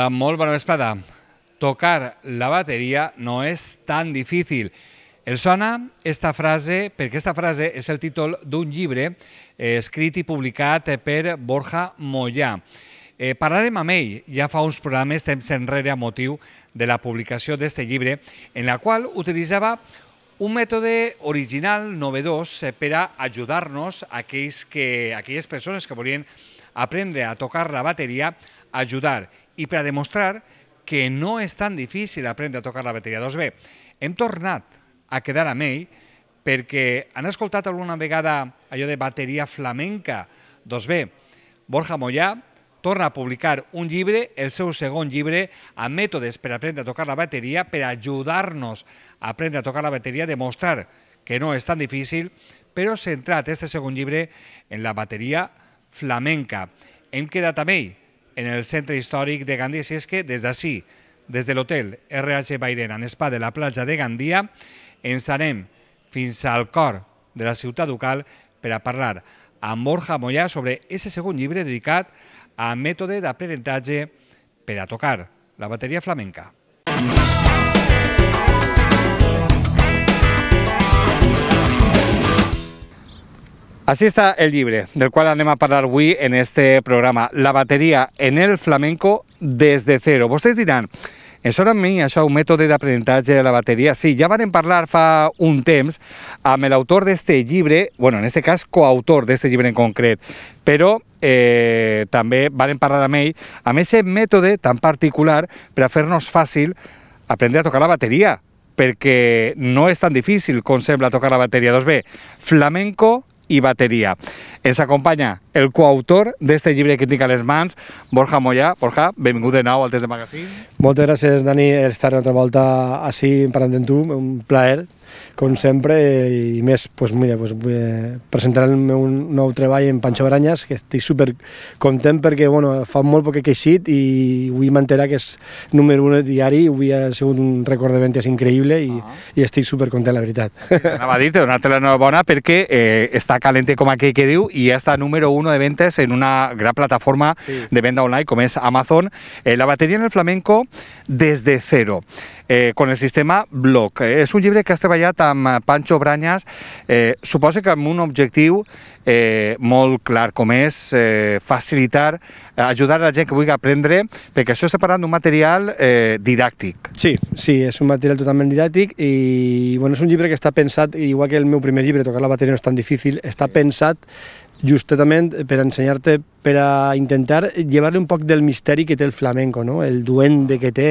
Hola, molt bona vesprada. Tocar la bateria no és tan difícil. El sona esta frase, perquè esta frase és el títol d'un llibre eh, escrit i publicat per Borja Mollà. Eh, parlarem amb ell ja fa uns programes temps enrere a motiu de la publicació d'aquest llibre, en la qual utilitzava un mètode original, novedós, eh, per a ajudar-nos a aquells que, aquelles persones que volien aprendre a tocar la bateria, ajudar i per a demostrar que no és tan difícil aprendre a tocar la bateria 2B. Hem tornat a quedar amb ell perquè han escoltat alguna vegada allò de bateria flamenca 2B. Borja Mollà torna a publicar un llibre, el seu segon llibre, amb mètodes per aprendre a tocar la bateria, per ajudar-nos a aprendre a tocar la bateria, demostrar que no és tan difícil, però centrat aquest segon llibre en la bateria flamenca. Hem quedat amb ell en el centre històric de Gandia, si és que des d'ací, des de l'hotel RH Bairena, en spa de la platja de Gandia, ens anem fins al cor de la ciutat ducal per a parlar amb Borja Mollà sobre aquest segon llibre dedicat a mètode d'aprenentatge per a tocar la bateria flamenca. Música Así está el libre del cual anima a hablar Wii en este programa. La batería en el flamenco desde cero. Ustedes dirán, ¿eso no ha eso es un de aprendizaje de la batería? Sí, ya van parlar fa un temps autor de este libre, bueno, en este caso, coautor de este libre en concreto, pero eh, también también van hablar a a a ese método tan particular para hacernos fácil aprender a tocar la batería, porque no es tan difícil con sembla tocar la batería. 2b flamenco y batería. Esa acompaña el coautor d'este llibre que tinc a les mans, Borja Mollà. Borja, benvingut de nou al Test de Magazine. Moltes gràcies, Dani, estar una altra volta així parlant amb tu, un plaer, com sempre, i més, pues, mira, pues, eh, presentaré el meu nou treball en Pancho Baranyas, que estic super content perquè bueno, fa molt poc que he queixit i avui m'entera que és número 1 diari, avui ha sigut un rècord de ventes increïble i, ah. i estic super content, la veritat. Anava a dir-te, donar-te la bona perquè eh, està calent com aquell que diu i ja està número 1 uno de ventas en una gran plataforma sí. de venta online como es Amazon, eh, la batería en el flamenco desde cero, eh, con el sistema Block. És eh, un llibre que has treballat amb eh, Pancho Brañas, eh, suposo que amb un objectiu eh, molt clar, com és eh, facilitar, eh, ajudar a la gent que vulgui aprendre, perquè això està parlant d'un material eh, didàctic. Sí, sí, és un material totalment didàctic i bueno, és un llibre que està pensat, igual que el meu primer llibre, Tocar la bateria no és tan difícil, està sí. pensat justament per ensenyar-te, per a intentar llevar-li un poc del misteri que té el flamenco, no? el duende que té,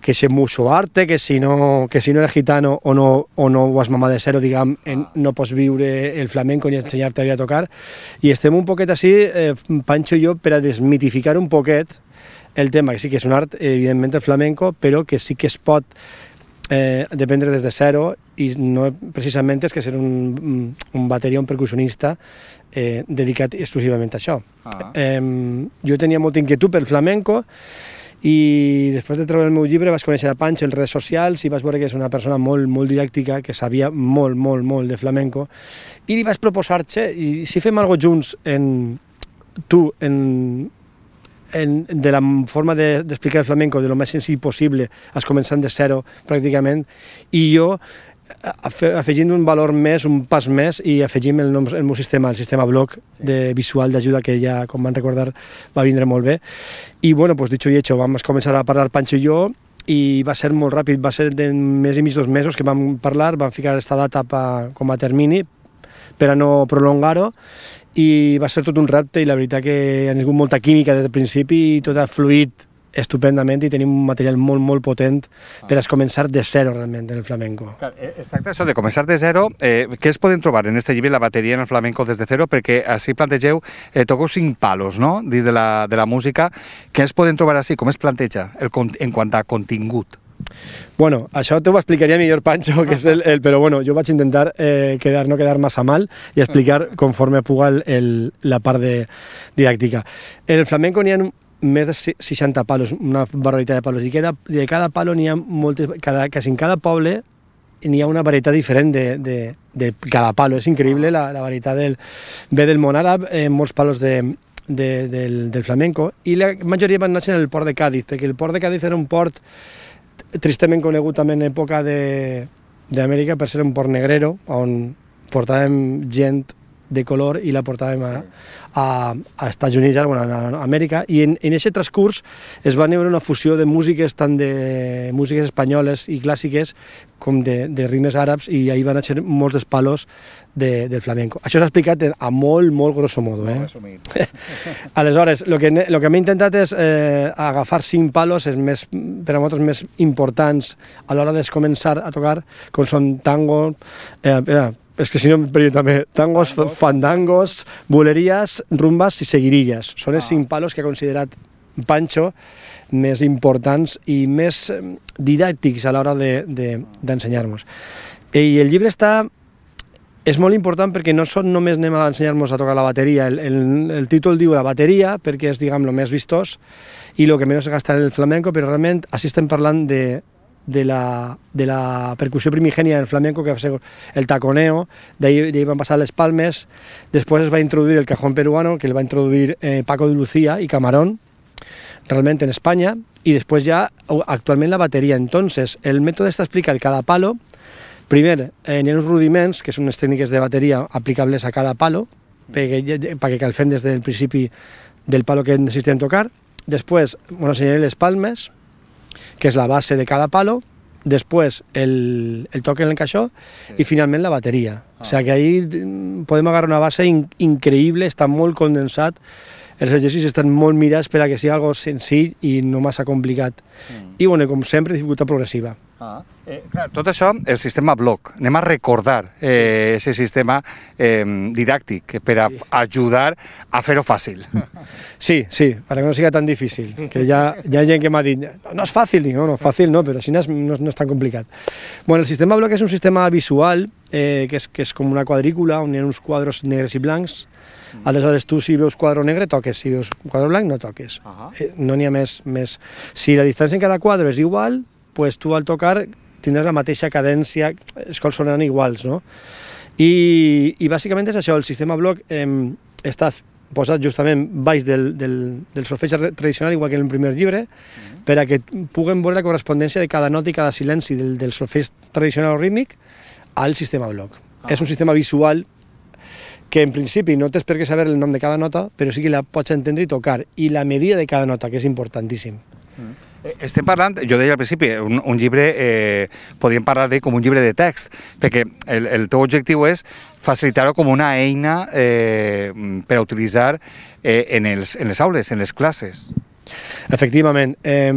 que si és mucho arte, que si no, que si no eres gitano o no, o no ho has mamat de zero, diguem, en, no pots viure el flamenco ni ensenyar-te a tocar. I estem un poquet així, eh, Pancho i jo, per a desmitificar un poquet el tema, que sí que és un art, evidentment, el flamenco, però que sí que es pot eh, dependre des de zero i no precisament és que ser un, un bateria, un percussionista eh, dedicat exclusivament a això. Ah. Eh, jo tenia molta inquietud pel flamenco i després de treure el meu llibre vas conèixer a Pancho en redes socials i vas veure que és una persona molt, molt didàctica, que sabia molt, molt, molt de flamenco i li vas proposar, te i si fem alguna junts en, tu en en, de la forma d'explicar de, el flamenco de lo més senzill possible, has començant de zero pràcticament, i jo eh, afegint un valor més, un pas més i afegim el, nom, el meu sistema, el sistema bloc sí. de visual d'ajuda que ja, com van recordar, va vindre molt bé. I, bueno, pues, dicho i hecho, vam començar a parlar Pancho i jo i va ser molt ràpid, va ser de més i mig, dos mesos que vam parlar, vam ficar aquesta data pa, com a termini per a no prolongar-ho i va ser tot un repte i la veritat que ha tingut molta química des del principi i tot ha fluït estupendament i tenim un material molt, molt potent per a començar de zero realment en el flamenco. Clar, eh, es tracta això de començar de zero. Eh, què es poden trobar en este llibre, la bateria en el flamenco des de zero? Perquè així plantegeu, eh, toco cinc palos, no?, dins de la, de la música. Què es poden trobar així? Com es planteja el, en quant a contingut? Bueno, això a explicaría mejor Pancho, que es el, Pero bueno, yo voy a intentar eh, quedar, no quedar mal Y explicar ah. conforme puga el, la parte de didáctica En el flamenco n'hi ha de 60 palos, una variedad de palos, Y de cada palo n'hi ha casi cada, en cada poble n'hi una variedad diferente de, cada palo. es increíble la, la del... Ve del món en eh, muchos palos de, del, flamenco, Y la mayoría van néixer en el port de Cádiz Porque el port de Cádiz era un port tristament conegut també en època d'Amèrica per ser un port negrero, on portàvem gent de color i la portàvem a, a, a Estats Units, bueno, a Amèrica, i en, en aquest transcurs es va veure una fusió de músiques tant de músiques espanyoles i clàssiques com de, de ritmes àrabs i ahir van ser molts dels palos de, del flamenco. Això s'ha explicat a molt, molt grosso modo. Eh? Aleshores, el que, lo que hem intentat és eh, agafar cinc palos, els més, per a nosaltres més importants a l'hora de començar a tocar, com són tango, eh, es que si no em perdido también, tangos, fandangos, bolerías, rumbas i seguirillas. Són els ah. cinc palos que ha considerat Pancho més importants i més eh, didàctics a l'hora d'ensenyar-nos. De, de eh, I el llibre està és molt important perquè no són només anem a ensenyar-nos a tocar la bateria, el, el, el títol diu la bateria perquè és, diguem, el més vistós i el que menys es gasta en el flamenco, però realment així estem parlant de, de la, percusión primigenia del flamenco, que va ser el taconeo, de ahí, van a pasar las palmes, después les va a introducir el cajón peruano, que le va a introducir eh, Paco de Lucía y Camarón, realmente en España, y después ya actualmente la batería. Entonces, el método está explica en cada palo, primer, en eh, los rudiments, que son unas técnicas de batería aplicables a cada palo, ...para que eh, calfen desde el principio... del palo que necesiten tocar, ...después bueno, enseñaré les palmes, que és la base de cada palo, després el, el toque en el caixó sí. i finalment la bateria. Ah. O sigui que ahí mm, podem agarrar una base in, increïble, està molt condensat, els exercicis estan molt mirats per a que sigui algo senzill i no massa complicat. Mm. I bueno, com sempre, dificultat progressiva. Ah, eh, clar, tot això, el sistema bloc. Anem a recordar eh, sí. ese sistema eh, didàctic per a sí. ajudar a fer-ho fàcil. Sí, sí, para que no siga tan difícil. Sí. Que ja, ja hi ha gent que m'ha dit, no, no és fàcil, no, no, fàcil no, però així no és, no, no és tan complicat. Bueno, el sistema bloc és un sistema visual eh, que, és, que és com una quadrícula on hi ha uns quadres negres i blancs mm. Aleshores, tu si veus quadre negre, toques. Si veus quadre blanc, no toques. Uh eh, -huh. No n'hi ha més, més... Si la distància en cada quadre és igual, pues tu al tocar tindràs la mateixa cadència, els cols sonaran iguals, no? I, i bàsicament és això, el sistema bloc eh, està posat justament baix del, del, del solfeig tradicional, igual que en el primer llibre, uh mhm. -huh. per a que puguem veure la correspondència de cada nota i cada silenci del, del solfeig tradicional o rítmic al sistema bloc. -huh. Ah. És un sistema visual que en principi no tens per què saber el nom de cada nota, però sí que la pots entendre i tocar, i la medida de cada nota, que és importantíssim. Mm. Estem parlant, jo deia al principi, un, un llibre, eh, podríem parlar de com un llibre de text, perquè el, el teu objectiu és facilitar-ho com una eina eh, per a utilitzar eh, en, els, en les aules, en les classes. Efectivament. Eh,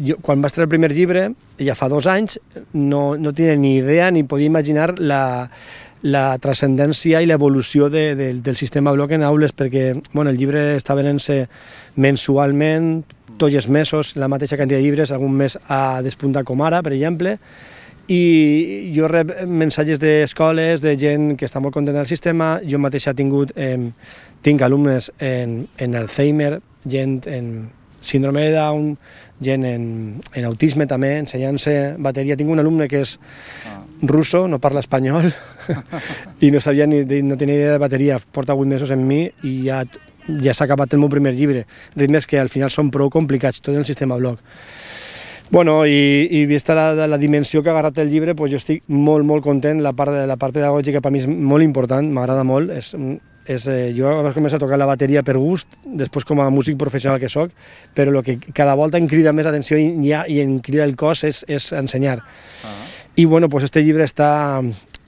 jo, quan va estar el primer llibre, ja fa dos anys, no, no tenia ni idea ni podia imaginar la, la transcendència i l'evolució de, de, del sistema bloc en aules, perquè bueno, el llibre està venent-se mensualment, tots els mesos la mateixa quantitat de llibres, algun mes a despuntar com ara, per exemple, i jo rep mensatges d'escoles, de gent que està molt contenta del sistema, jo mateix he tingut, eh, tinc alumnes en, en Alzheimer, gent en síndrome de Down, gent en, en autisme també, ensenyant-se bateria. Tinc un alumne que és ah. russo, no parla espanyol, i no sabia ni, no tenia idea de bateria, porta 8 mesos en mi i ja ja s'ha acabat el meu primer llibre, ritmes que al final són prou complicats, tot en el sistema bloc. Bueno, i, i vista la, la dimensió que ha agarrat el llibre, pues, jo estic molt, molt content. La part, la part pedagògica per mi és molt important, m'agrada molt. És, és, eh, jo vaig començar a tocar la bateria per gust, després com a músic professional que sóc, però el que cada volta em crida més atenció i, i, i em crida el cos és, és ensenyar. Uh ah. -huh. I bueno, pues este llibre està,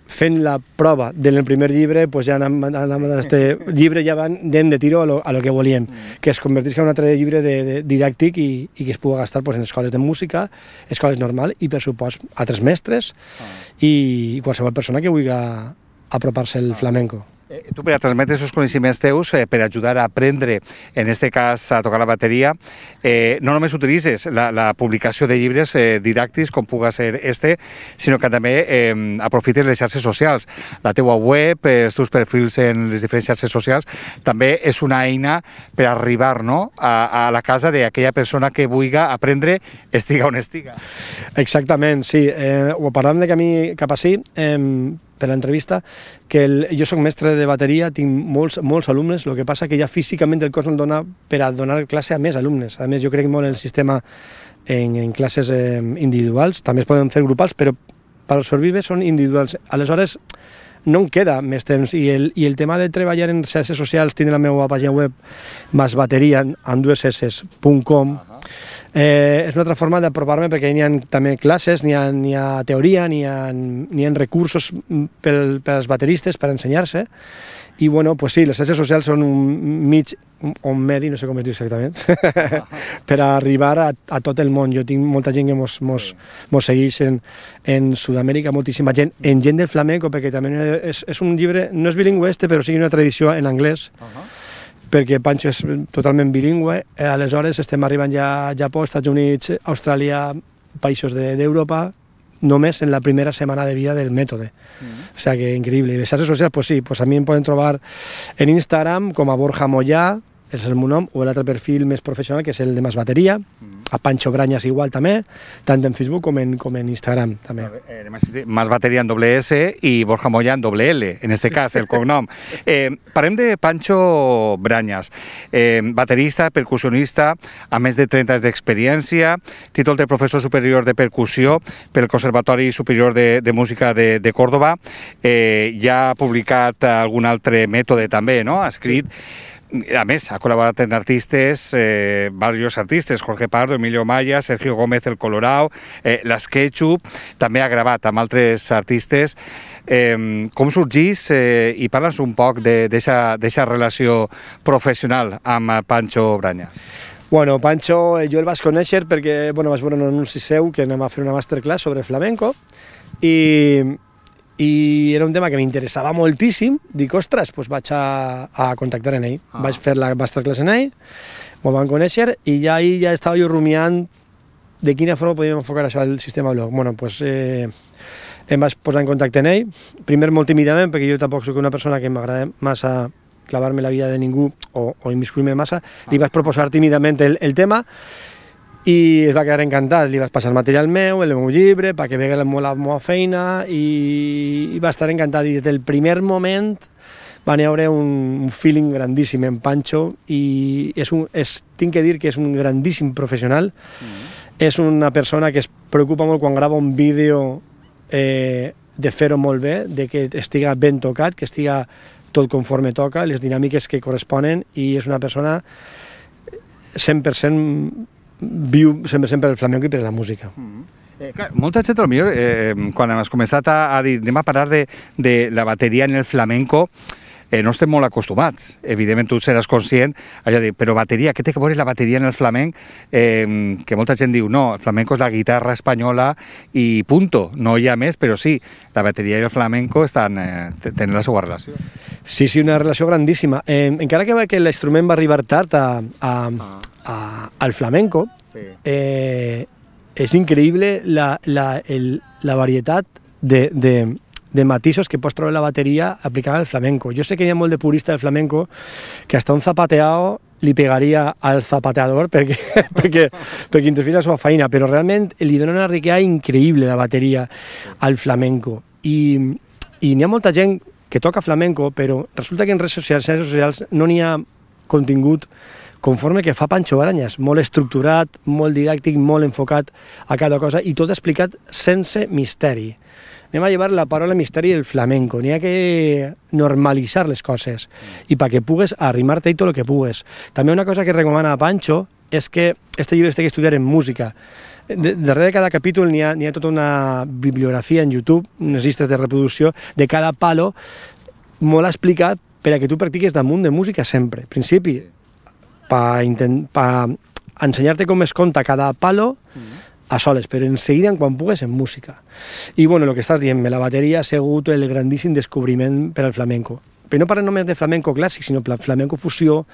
fent la prova del primer llibre, pues ja anem, anem sí. este llibre ja van dem de tiro a lo, a lo que volíem, mm. que es convertisca en un altre llibre de, de, didàctic i, i que es pugui gastar pues, en escoles de música, escoles normal i, per supost, altres mestres ah. i, i qualsevol persona que vulgui apropar-se al ah. flamenco. Eh, tu per a transmetre aquests coneixements teus, eh, per ajudar a aprendre, en aquest cas a tocar la bateria, eh, no només utilitzes la, la publicació de llibres eh, didàctics, com puga ser este, sinó que també eh, aprofites les xarxes socials. La teua web, eh, els teus perfils en les diferents xarxes socials, també és una eina per arribar no? a, a la casa d'aquella persona que vulga aprendre, estiga on estiga. Exactament, sí. Eh, ho parlem de camí cap a sí. Eh, per l'entrevista, que el, jo sóc mestre de bateria, tinc molts, molts alumnes, el que passa que ja físicament el cos no dona per a donar classe a més alumnes. A més, jo crec molt en el sistema en, en classes eh, individuals, també es poden fer grupals, però per als sobrevives són individuals. Aleshores, no em queda més temps i el, i el tema de treballar en xarxes socials tindre la meva pàgina web Bateria amb dues -huh. eh, és una altra forma d'apropar-me perquè n'hi ha també classes, n'hi ha, ha teoria, n'hi ha, ha recursos mm, pel, pels bateristes per ensenyar-se i bueno, pues sí, les xarxes socials són un mig o un medi, no sé com es diu exactament, per arribar a, a tot el món. Jo tinc molta gent que mos, mos, sí. mos segueix en, en Sud-amèrica, moltíssima gent, en gent del flamenco, perquè també és, és un llibre, no és bilingüe este, però sí una tradició en anglès, uh -huh perquè Pancho és totalment bilingüe, eh, aleshores estem arribant ja a Japó, Estats Units, Austràlia, països d'Europa, de, ...no mes en la primera semana de vida del método, O sea que increíble... ...y las redes sociales pues sí, pues también pueden trobar en Instagram como a Borja Moyá... és el meu nom, o l'altre perfil més professional, que és el de Mas Bateria, mm. a Pancho Branyes igual també, tant en Facebook com en, com en Instagram també. Eh, Mas Bateria en doble S i Borja Moya en doble L, en este cas, el cognom. Eh, parlem de Pancho Branyes, eh, baterista, percussionista, a més de 30 anys d'experiència, títol de professor superior de percussió pel Conservatori Superior de, de Música de, de Córdoba, eh, ja ha publicat algun altre mètode també, no? ha escrit... Sí a més, ha col·laborat en artistes, eh, varios artistes, Jorge Pardo, Emilio Maya, Sergio Gómez el Colorado, eh, La Ketchup, també ha gravat amb altres artistes. Eh, com sorgís eh, i parles un poc d'aquesta relació professional amb eh, Pancho Branya? Bueno, Pancho eh, jo el vaig conèixer perquè bueno, vaig veure un anunci seu que anem a fer una masterclass sobre flamenco i, y era un tema que me interesaba dic, ostres, pues pues a, a contactar en ell. vais ah. Vaig fer la masterclass en ell, m'ho van conèixer, y ya ahí ya estaba yo rumiant de quina forma podíem enfocar això al sistema blog. Bueno, pues eh, em vaig posar en contacte en ell, primero molt tímidament, perquè jo tampoc sóc una persona que me massa a clavarme la vida de ningú o, o más me massa, ah. li vaig proposar el tema, i es va quedar encantat, li vas passar el material meu, el meu llibre, perquè vegués molt la meva feina i, i va estar encantat i des del primer moment va haver un, un feeling grandíssim en Pancho i és un, és, tinc que dir que és un grandíssim professional, mm -hmm. és una persona que es preocupa molt quan grava un vídeo eh, de fer-ho molt bé, de que estiga ben tocat, que estiga tot conforme toca, les dinàmiques que corresponen i és una persona 100% viu sempre, sempre el flamenco i per la música. Mm -hmm. Eh, clar, molta gent, potser, eh, quan has començat a, a dir anem a parlar de, de la bateria en el flamenco, eh, no estem molt acostumats. Evidentment, tu seràs conscient, allò de, però bateria, què té que veure la bateria en el flamenc? Eh, que molta gent diu, no, el flamenco és la guitarra espanyola i punto, no hi ha més, però sí, la bateria i el flamenco estan, eh, tenen la seva relació. Sí, sí, una relació grandíssima. Eh, encara que, que l'instrument va arribar tard a, a, ah a, al flamenco, sí. eh, es increíble la, la, el, la varietat de, de, de matisos que pots trobar la bateria aplicada al flamenco. Jo sé que hi ha molt de purista del flamenco que hasta un zapateado li pegaria al zapateador perquè, perquè, perquè interfira a su feina, però realment li dona una riquea increïble la bateria al flamenco. I, i n'hi ha molta gent que toca flamenco, però resulta que en redes socials, redes socials no n'hi ha contingut conforme que fa Pancho Baranyes, molt estructurat, molt didàctic, molt enfocat a cada cosa i tot explicat sense misteri. Anem a llevar la paraula misteri del flamenco, n'hi ha que normalitzar les coses i perquè pugues arrimar-te i tot el que pugues. També una cosa que recomana a Pancho és que este llibre es té que estudiar en música. De, darrere de cada capítol n'hi ha, ha tota una bibliografia en YouTube, unes llistes de reproducció de cada palo, molt explicat per a que tu practiques damunt de música sempre. Al principi, para pa ensenyar-te com es conta cada palo mm. a soles, però enseguida, en quan pugues, en música. I bueno, lo que estàs dient, la bateria ha el grandíssim descobriment per al flamenco. Però no para només de flamenco clàssic, sinó flamenco fusió,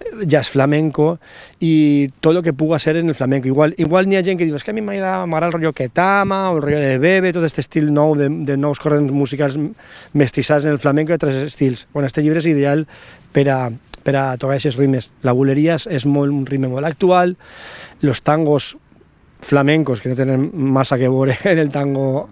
eh, jazz flamenco i tot lo que puga ser en el flamenco. Igual, igual ni ha gent que diu, es que a mi m'agrada el rollo Ketama o el rollo de Bebe, tot este estil nou de, de nous corrents musicals mestissats en el flamenco i altres estils. Bueno, este llibre és ideal per a, para tocar esos rimes. La bulerías es un rime muy actual, los tangos flamencos, que no tienen masa que veure en el tango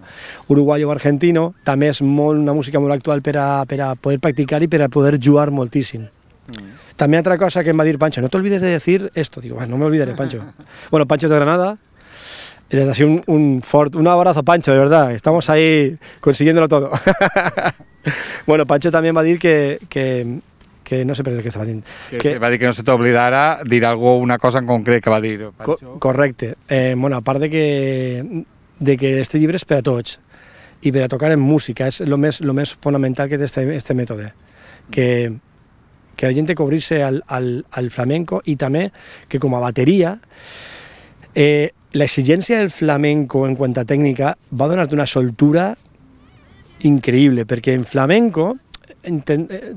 uruguayo o argentino, también es una música muy actual para poder practicar y para poder jugar moltíssim. Mm. También otra cosa que me va decir Pancho, no te olvides de decir esto. Digo, ah, no me olvidaré, Pancho. bueno, Pancho de Granada, les así un, un, un abrazo a Pancho, de verdad. Estamos ahí consiguiéndolo todo. bueno, Pancho también va a decir que, que que no se puede decir que estaba Que, que, va decir que no se te olvidara decir algo, una cosa en concreto que va a decir correcto, eh, bueno, aparte de que, de que este libro es para todos y para tocar en música, es lo lo más fundamental que es este, este Que, que la gente cubrirse al, al, flamenco y también que como a batería eh, la exigencia del flamenco en cuanto a técnica va a donarte una soltura increíble, porque en flamenco Eh,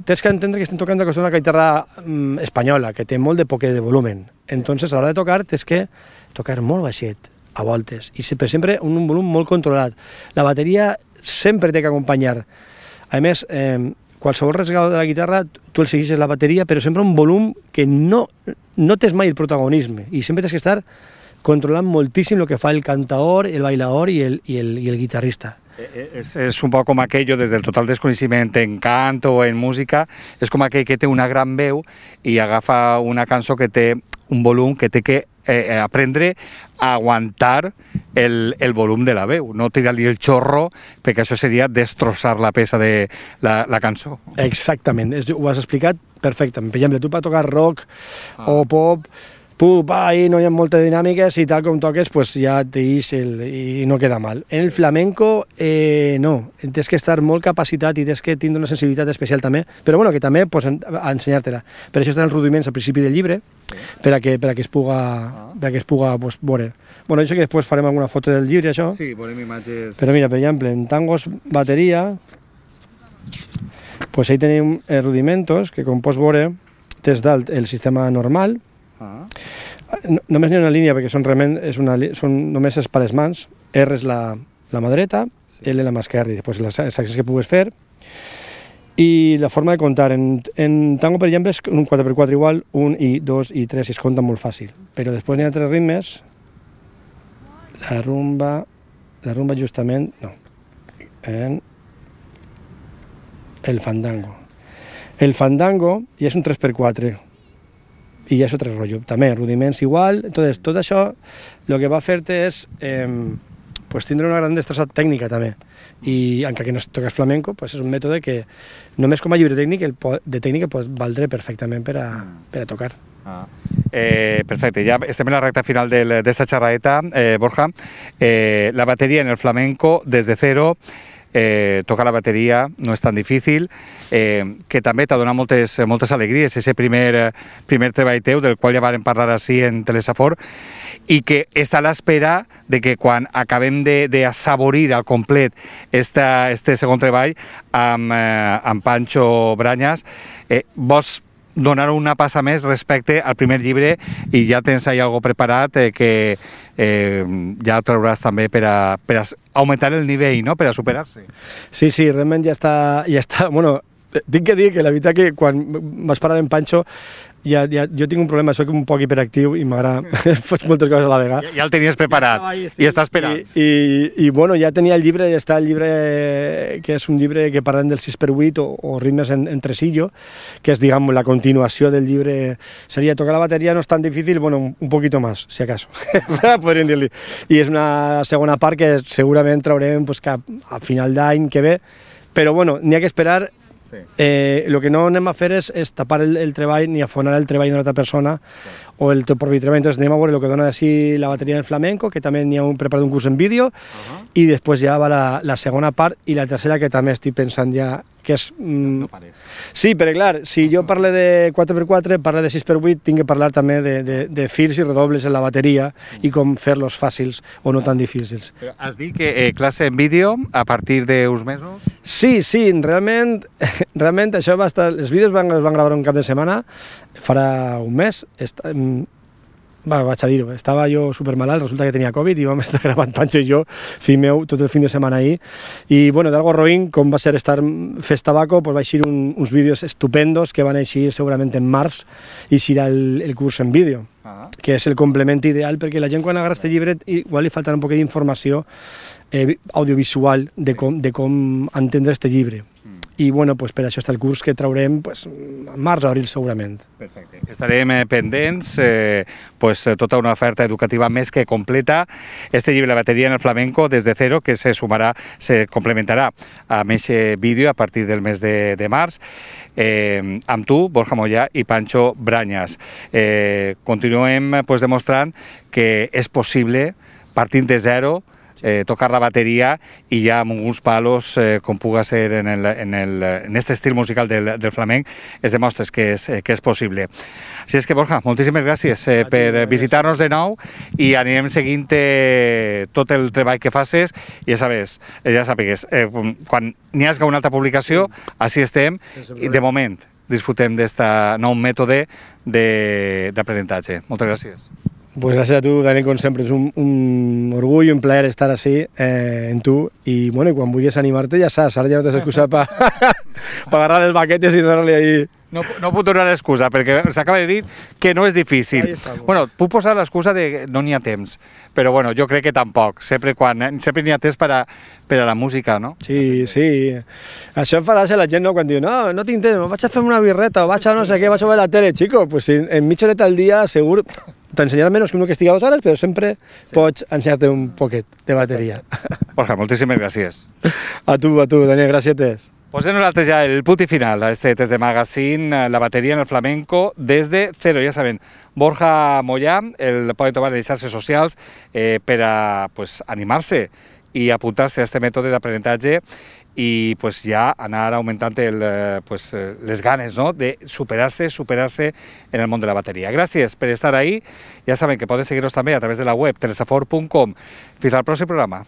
tens que entendre que estem tocant d'acostar una guitarra mm, espanyola, que té molt de poc de volumen. Entonces, a l'hora de tocar, tens que tocar molt baixet, a voltes, i sempre, sempre un volum molt controlat. La bateria sempre té que acompanyar. A més, eh, qualsevol resgat de la guitarra, tu el segueixes la bateria, però sempre un volum que no, no tens mai el protagonisme, i sempre tens que estar controlant moltíssim el que fa el cantaor, el bailador i el, i el, i el guitarrista. Eh, eh, es un poco como aquello, desde el total desconocimiento en canto o en música, es como hay que te una gran veu y agafa una cançó que tiene un volumen que te que eh, aprender a aguantar el, volumen de la veu, no tirarle el chorro porque eso sería destrozar la pesa de la, la Exactamente, ¿vas a has explicat perfectament. Per tu tocar rock o ah. pop, pup, i no hi ha molta dinàmica, si tal com toques, pues ja t'his i no queda mal. En el flamenco, eh, no, tens que estar molt capacitat i tens que tindre una sensibilitat especial també, però bueno, que també pues, a ensenyar-te-la. Per això estan els rudiments al principi del llibre, sí. per, a que, per a que es puga, ah. per a que es puga pues, veure. Bueno, això que després farem alguna foto del llibre, això. Sí, veurem imatges... Però mira, per exemple, en tangos bateria, pues ahí tenim eh, rudimentos, que com pots veure, tens dalt el sistema normal, Ah. Només n'hi ha una línia, perquè són realment, és una, són, només és pares mans. R és la, la mà dreta, sí. L la mà esquerra, i després les, les accions que pugues fer. I la forma de comptar, en, en tango, per exemple, és un 4x4 igual, 1 i 2 i 3, i es compta molt fàcil. Però després n'hi ha tres ritmes, la rumba, la rumba justament, no, en el fandango. El fandango, i és un 3x4, y es otro rollo, también rudiments igual. Entonces, todo eso lo que va a hacerte es em, pues, tindre una gran destreza técnica también y aunque que no toques flamenco, pues, es un método que no me a llibre técnica, el de técnica pues valdré perfectamente para mm. tocar. Perfecto, ah. eh, ya perfecte, en la recta final de, esta charraeta, eh, Borja. Eh, la batería en el flamenco desde cero. eh, tocar la bateria no és tan difícil, eh, que també t'ha donat moltes, moltes alegries, aquest primer, primer treball teu, del qual ja vam parlar així en Telesafor, i que està a l'espera de que quan acabem d'assaborir al complet esta, este segon treball amb, eh, amb Pancho Branyas, eh, vos donar una passa més respecte al primer llibre i ja tens ahí algo preparat eh, que, eh, ja el trauràs també per a, per a augmentar el nivell, no? per a superar-se. Sí, sí, realment ja està, ja està bueno, eh, tinc que dir que la veritat que quan vas parlar amb Pancho Yo tengo un problema, soy un poco hiperactivo y m'agrada, faig moltes coses a la vegada. Ya lo tenías preparado y está esperado. Y, bueno, ya tenía el libre ja está el libre que es un libre que parlem del 6x8 o, ritmos en, tresillo, que es, digamos, la continuación del libre. sería tocar la batería, no es tan difícil, bueno, un poquito más, si acaso, Y es una segunda parte que seguramente traurem pues, que a final d'any que ve, pero, bueno, ni hay que esperar Eh, el que no anem a fer és, és tapar el, el treball ni afonar el treball d'una altra persona, sí o el teu propi treball. Entonces anem a veure el que dona de si sí la bateria del flamenco, que també n'hi ha un, preparat un curs en vídeo, uh -huh. i després ja va la, la segona part i la tercera que també estic pensant ja que és... Mm, no Sí, però clar, si jo parle de 4x4, parle de 6x8, tinc que parlar també de, de, de fils i redobles en la bateria i com fer-los fàcils o no tan difícils. Però has dit que eh, classe en vídeo a partir d'uns mesos? Sí, sí, realment, realment això va estar... Els vídeos van, els van gravar un cap de setmana, farà un mes, està, Mm, va, bachadiro, estaba yo súper mal, resulta que tenía COVID y vamos a estar grabando Pancho y yo, Fimeu, todo el fin de semana ahí. Y bueno, algo algo como va a ser estar festabaco Tabaco, pues va a un, unos vídeos estupendos que van a ir seguramente en marzo y si el, el curso en vídeo ah. que es el complemento ideal porque la gente cuando agarra este libre igual le faltará un poquito de información eh, audiovisual de cómo entender este libre i bueno, pues, per això està el curs que traurem pues, en març o abril segurament. Perfecte. Estarem eh, pendents, eh, pues, eh, tota una oferta educativa més que completa. Este llibre, La bateria en el flamenco, des de zero, que se sumarà, se complementarà a més eh, vídeo a partir del mes de, de març, eh, amb tu, Borja Mollà i Pancho Branyas. Eh, continuem pues, demostrant que és possible, partint de zero, eh, tocar la bateria i ja amb uns palos, eh, com puga ser en, el, en, el, en este estil musical del, del flamenc, es demostres que és, eh, que és possible. Així és que, Borja, moltíssimes gràcies eh, per visitar-nos de nou i anirem seguint eh, tot el treball que I Ja sabes, eh, ja sàpigues, eh, quan n'hi has una altra publicació, així estem, i de moment disfrutem d'aquest nou mètode d'aprenentatge. Moltes gràcies. Pues gracias a tú, Daniel, con siempre. Es un, un orgullo, un placer estar así eh, en tu. Y bueno, y cuando vulguis animarte ja saps, ara ja no tens excusa per pa, pa agarrar els baquetes i donar-li ahí no, no puc donar l'excusa, perquè s'acaba de dir que no és difícil. Bueno, puc posar l'excusa de no n'hi ha temps, però bueno, jo crec que tampoc. Sempre quan sempre n'hi ha temps per a, per a la música, no? Sí, sí. Això farà ser la gent no? quan diu no, no tinc temps, vaig a fer una birreta, o vaig a no sé què, vaig a veure la tele, chico. Pues en, en mitja horeta al dia segur t'ensenyarà menys que un que estigui a dues hores, però sempre sí. pots ensenyar-te un poquet de bateria. Borja, moltíssimes gràcies. A tu, a tu, Daniel, gràcies. Posem nosaltres ja el punt i final a este test de magazine, eh, la bateria en el flamenco des de zero, ja saben, Borja Mollà el poden trobar a les xarxes socials eh, per a pues, animar-se i apuntar-se a aquest mètode d'aprenentatge i pues, ja anar augmentant el, eh, pues, eh, les ganes no? de superar-se, superar-se en el món de la bateria. Gràcies per estar ahí. Ja saben que poden seguir-nos també a través de la web telesafor.com. Fins al pròxim programa.